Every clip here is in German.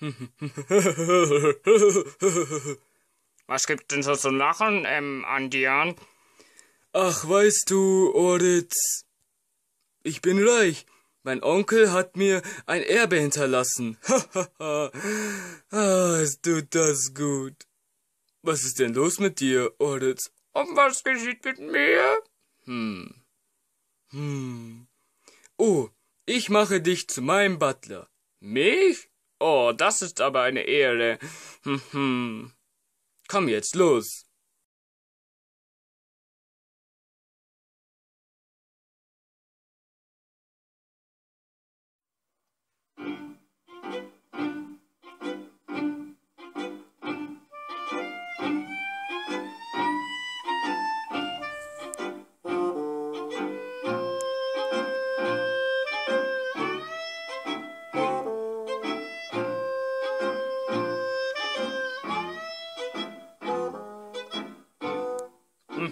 Was gibt denn so zu lachen, ähm, Andian? Ach, weißt du, Oritz, ich bin reich. Mein Onkel hat mir ein Erbe hinterlassen. Hahaha. ah, es tut das gut. Was ist denn los mit dir, Oritz? Und was geschieht mit mir? Hm. Hm. Oh, ich mache dich zu meinem Butler. Mich? Oh, das ist aber eine Ehre. Hm, hm. Komm jetzt, los.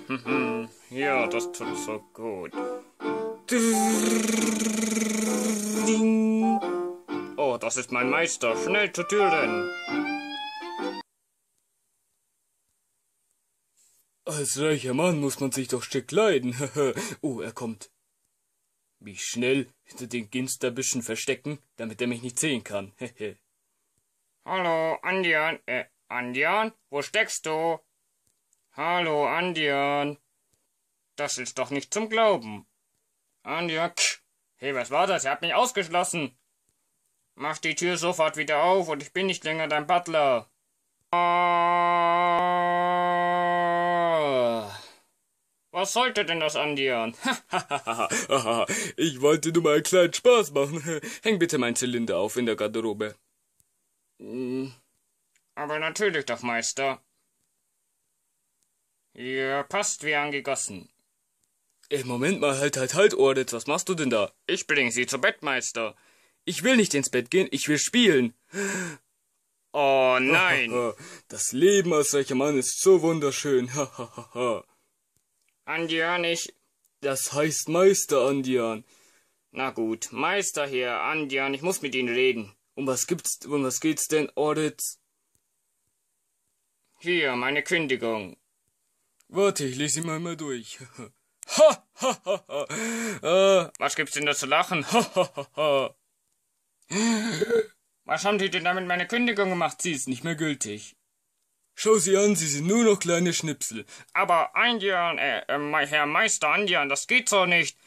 Mhm. ja, das tut so gut. Oh, das ist mein Meister. Schnell zur Tür denn. Als reicher Mann muss man sich doch schick kleiden. oh, er kommt. Wie schnell hinter den Ginsterbüschen verstecken, damit er mich nicht sehen kann. Hallo, Andian. Äh, Andian, wo steckst du? Hallo, Andian. Das ist doch nicht zum Glauben. Andian, ksch. hey, was war das? Er hat mich ausgeschlossen. Mach die Tür sofort wieder auf und ich bin nicht länger dein Butler. Ah. Was sollte denn das, Andian? ich wollte nur mal einen kleinen Spaß machen. Häng bitte mein Zylinder auf in der Garderobe. Hm. Aber natürlich doch, Meister. Ihr passt wie angegossen. Ey, Moment mal, halt, halt, halt, Orditz, was machst du denn da? Ich bringe sie zum Bettmeister. Ich will nicht ins Bett gehen, ich will spielen. Oh nein! Das Leben als solcher Mann ist so wunderschön. Andian, ich. Das heißt Meister, Andian. Na gut, Meister hier, Andian, ich muss mit Ihnen reden. Um was gibt's, um was geht's denn, Orditz? Hier, meine Kündigung. Warte, ich lese sie mal, mal durch. Ha, ha, ha, ha. Äh, was gibt's denn da zu lachen? Ha, ha, ha, ha. Was haben die denn damit meine Kündigung gemacht? Sie ist nicht mehr gültig. Schau sie an, sie sind nur noch kleine Schnipsel. Aber Andian, äh, äh, Herr Meister Andian, das geht so nicht.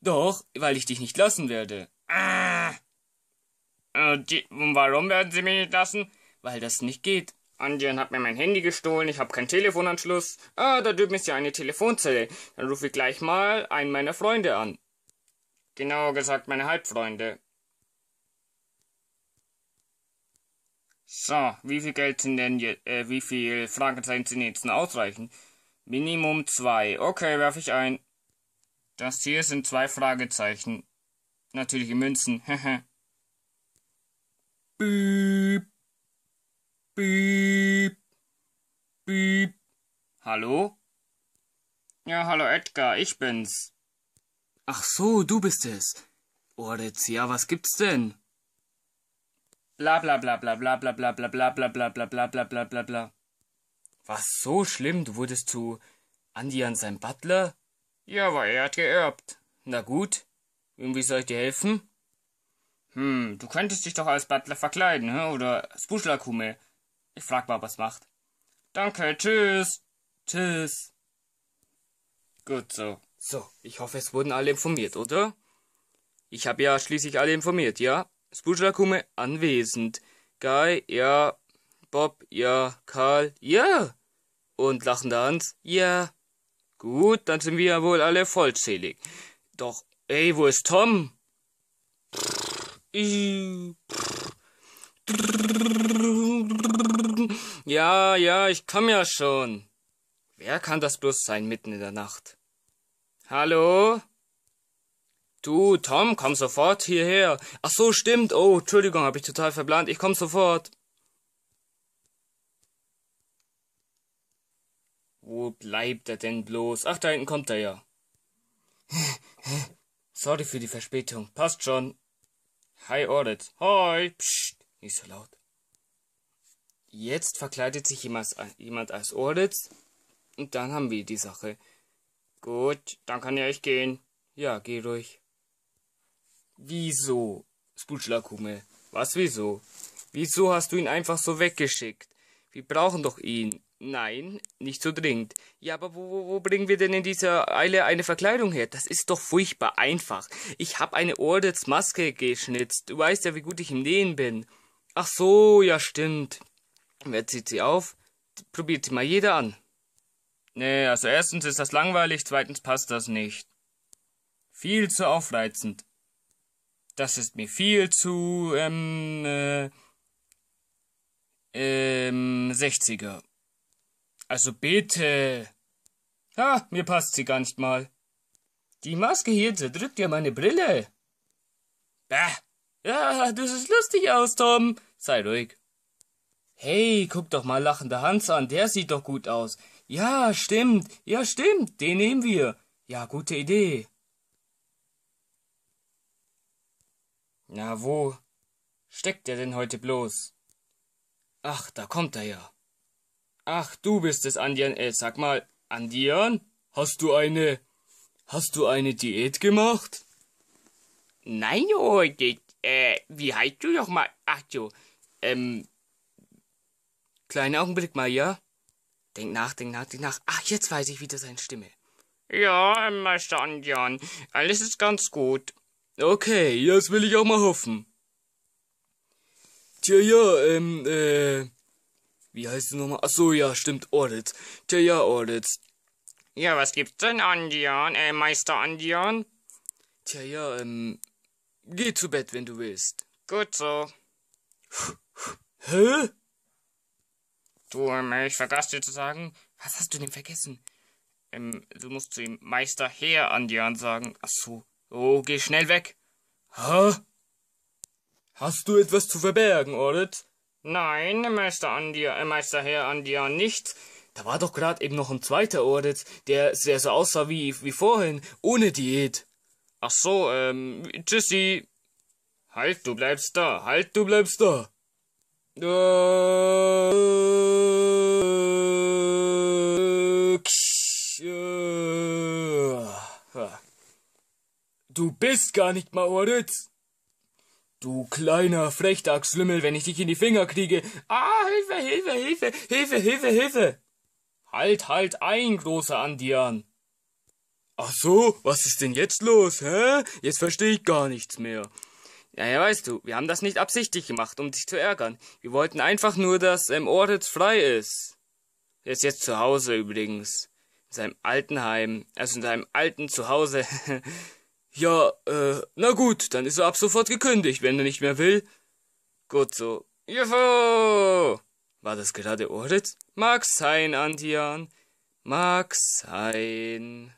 Doch, weil ich dich nicht lassen werde. Äh, äh die, warum werden sie mich nicht lassen? Weil das nicht geht. Anjan hat mir mein Handy gestohlen, ich habe keinen Telefonanschluss. Ah, da drüben ist ja eine Telefonzelle. Dann rufe ich gleich mal einen meiner Freunde an. Genauer gesagt meine Halbfreunde. So, wie viel Geld sind denn jetzt, äh, wie viel Fragezeichen sind jetzt noch ausreichend? Minimum zwei. Okay, werfe ich ein. Das hier sind zwei Fragezeichen. Natürlich in Münzen. Büb. Piep. Piep. Hallo? Ja, hallo Edgar, ich bin's. Ach so, du bist es. Oritz, ja, was gibt's denn? Bla bla bla bla bla bla bla bla bla bla bla bla bla bla bla bla bla. Was so schlimm, du wurdest zu Andi an seinem Butler? Ja, aber er hat geerbt. Na gut, irgendwie soll ich dir helfen? Hm, du könntest dich doch als Butler verkleiden, oder Spuschlakume. Ich frag mal, was macht. Danke, tschüss. Tschüss. Gut so. So, ich hoffe, es wurden alle informiert, oder? Ich habe ja schließlich alle informiert, ja? Spujalakume anwesend. Guy, ja. Bob, ja. Karl, ja. Und lachender Hans, ja. Gut, dann sind wir ja wohl alle vollzählig. Doch, ey, wo ist Tom? Pff, Ja, ja, ich komm ja schon. Wer kann das bloß sein mitten in der Nacht? Hallo? Du, Tom, komm sofort hierher. Ach so, stimmt. Oh, Entschuldigung, hab ich total verplant. Ich komm sofort. Wo bleibt er denn bloß? Ach, da hinten kommt er ja. Sorry für die Verspätung. Passt schon. Hi, Audit. Hi. Psst. Nicht so laut. Jetzt verkleidet sich jemand, als Orlitz und dann haben wir die Sache. Gut, dann kann ich euch gehen. Ja, geh durch. Wieso? Sputschlakumme. Was wieso? Wieso hast du ihn einfach so weggeschickt? Wir brauchen doch ihn. Nein, nicht so dringend. Ja, aber wo, wo, wo bringen wir denn in dieser Eile eine Verkleidung her? Das ist doch furchtbar einfach. Ich hab eine Ordets Maske geschnitzt. Du weißt ja, wie gut ich im Nähen bin. Ach so, ja stimmt. Wer zieht sie auf? Probiert sie mal jeder an. Nee, also erstens ist das langweilig, zweitens passt das nicht. Viel zu aufreizend. Das ist mir viel zu, ähm, äh, ähm, 60er. Also bitte. Ah, mir passt sie gar nicht mal. Die Maske hier zerdrückt ja meine Brille. Bah. Ja, ah, du siehst lustig aus, Tom. Sei ruhig. Hey, guck doch mal lachende Hans an, der sieht doch gut aus. Ja, stimmt, ja, stimmt, den nehmen wir. Ja, gute Idee. Na, wo steckt er denn heute bloß? Ach, da kommt er ja. Ach, du bist es, Andian. Äh, sag mal, Andian, hast du eine. Hast du eine Diät gemacht? Nein, jo, äh, wie heißt du doch mal? Ach, jo, ähm, Kleinen Augenblick mal, ja? Denk nach, denk nach, denk nach. Ach, jetzt weiß ich wieder seine Stimme. Ja, ähm, Meister Anjan, alles ist ganz gut. Okay, das will ich auch mal hoffen. Tja, ja, ähm, äh, wie heißt du nochmal? Ach so, ja, stimmt, Orditz. Tja, ja, Orditz. Ja, was gibt's denn, Andian, äh, Meister Andian? Tja, ja, ähm, geh zu Bett, wenn du willst. Gut so. Hä? Du, ähm, ich vergaß dir zu sagen. Was hast du denn vergessen? Ähm, du musst zu ihm Meister Herr an dir ansagen. Ach so. Oh, geh schnell weg. Hä? Hast du etwas zu verbergen, Orit? Nein, Meister Andir, äh, Meister Herr Andir, nicht. Da war doch gerade eben noch ein zweiter Ordit, der, der so aussah wie, wie vorhin, ohne Diät. Ach so, ähm, tschüssi. Halt, du bleibst da, halt, du bleibst da. Du bist gar nicht Mauritz. Du kleiner Frechdachslümmel, wenn ich dich in die Finger kriege. Ah, Hilfe, Hilfe, Hilfe, Hilfe, Hilfe, Hilfe. Halt, halt ein, großer Andian. Ach so, was ist denn jetzt los, hä? Jetzt verstehe ich gar nichts mehr. Ja, ja, weißt du, wir haben das nicht absichtlich gemacht, um dich zu ärgern. Wir wollten einfach nur, dass ähm, Oritz frei ist. Er ist jetzt zu Hause übrigens. In seinem alten Heim. Also in seinem alten Zuhause. ja, äh, na gut, dann ist er ab sofort gekündigt, wenn er nicht mehr will. Gut so. Juhu! War das gerade Oritz? Mag sein, Antian. Mag sein.